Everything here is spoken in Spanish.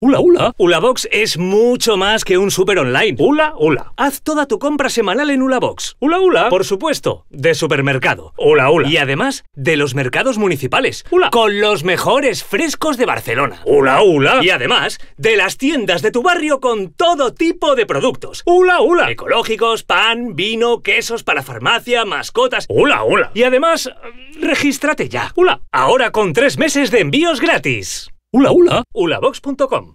Hula Hula. box es mucho más que un super online. Hula Hula. Haz toda tu compra semanal en box. Hula Hula, por supuesto, de supermercado. Hula Hula. Y además de los mercados municipales. Hula. Con los mejores frescos de Barcelona. Hula Hula. Y además de las tiendas de tu barrio con todo tipo de productos. Hula Hula. Ecológicos, pan, vino, quesos para farmacia, mascotas. Hula Hula. Y además, regístrate ya. Hula. Ahora con tres meses de envíos gratis. Hula Hula, hulabox.com.